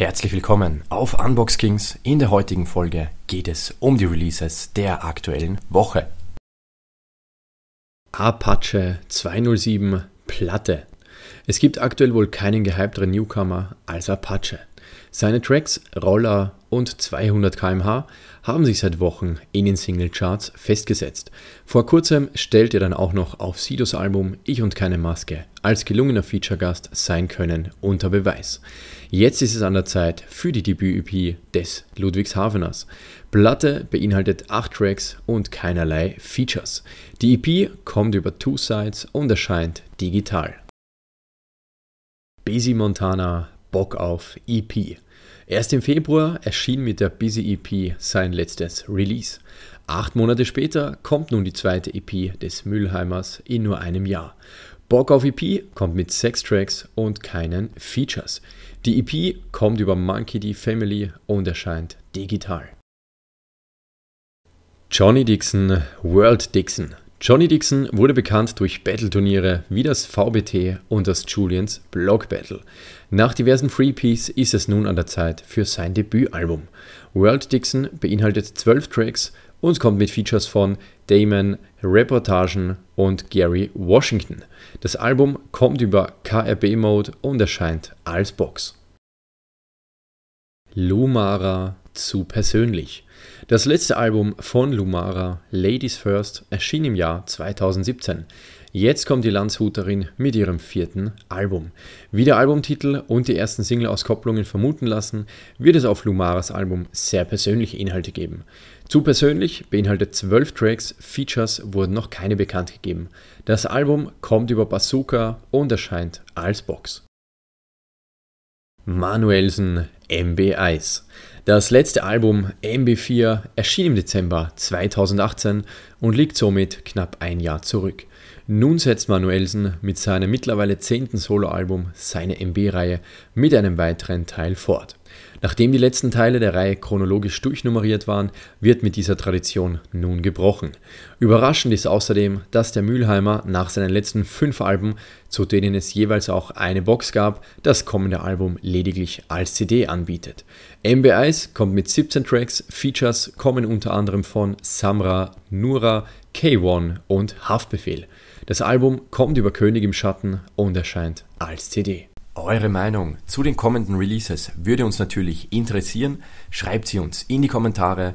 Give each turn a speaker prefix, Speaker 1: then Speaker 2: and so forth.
Speaker 1: Herzlich willkommen auf Unbox Kings. In der heutigen Folge geht es um die Releases der aktuellen Woche. Apache 207 Platte. Es gibt aktuell wohl keinen gehypteren Newcomer als Apache. Seine Tracks Roller und 200 km/h haben sich seit Wochen in den Singlecharts festgesetzt. Vor kurzem stellt er dann auch noch auf Sidos Album Ich und keine Maske als gelungener Feature-Gast sein können unter Beweis. Jetzt ist es an der Zeit für die Debüt-EP des Ludwigshafeners. Platte beinhaltet 8 Tracks und keinerlei Features. Die EP kommt über Two Sides und erscheint digital. Busy Montana Bock auf EP. Erst im Februar erschien mit der Busy EP sein letztes Release. Acht Monate später kommt nun die zweite EP des Müllheimers in nur einem Jahr. Bock auf EP kommt mit sechs Tracks und keinen Features. Die EP kommt über Monkey D Family und erscheint digital. Johnny Dixon, World Dixon. Johnny Dixon wurde bekannt durch Battle-Turniere wie das VBT und das Julians Block Battle. Nach diversen Freepiece ist es nun an der Zeit für sein Debütalbum. World Dixon beinhaltet 12 Tracks und kommt mit Features von Damon, Reportagen und Gary Washington. Das Album kommt über KRB-Mode und erscheint als Box. Lumara zu persönlich. Das letzte Album von Lumara, Ladies First, erschien im Jahr 2017. Jetzt kommt die Landshuterin mit ihrem vierten Album. Wie der Albumtitel und die ersten Singleauskopplungen vermuten lassen, wird es auf Lumaras Album sehr persönliche Inhalte geben. Zu persönlich beinhaltet zwölf Tracks, Features wurden noch keine bekannt gegeben. Das Album kommt über Bazooka und erscheint als Box. Manuelsen, MB1 das letzte Album MB4 erschien im Dezember 2018 und liegt somit knapp ein Jahr zurück. Nun setzt Manuelsen mit seinem mittlerweile zehnten Soloalbum seine MB-Reihe mit einem weiteren Teil fort. Nachdem die letzten Teile der Reihe chronologisch durchnummeriert waren, wird mit dieser Tradition nun gebrochen. Überraschend ist außerdem, dass der Mülheimer nach seinen letzten fünf Alben, zu denen es jeweils auch eine Box gab, das kommende Album lediglich als CD anbietet. MBI Ice kommt mit 17 Tracks. Features kommen unter anderem von Samra, Nura, K1 und Haftbefehl. Das Album kommt über König im Schatten und erscheint als CD. Eure Meinung zu den kommenden Releases würde uns natürlich interessieren. Schreibt sie uns in die Kommentare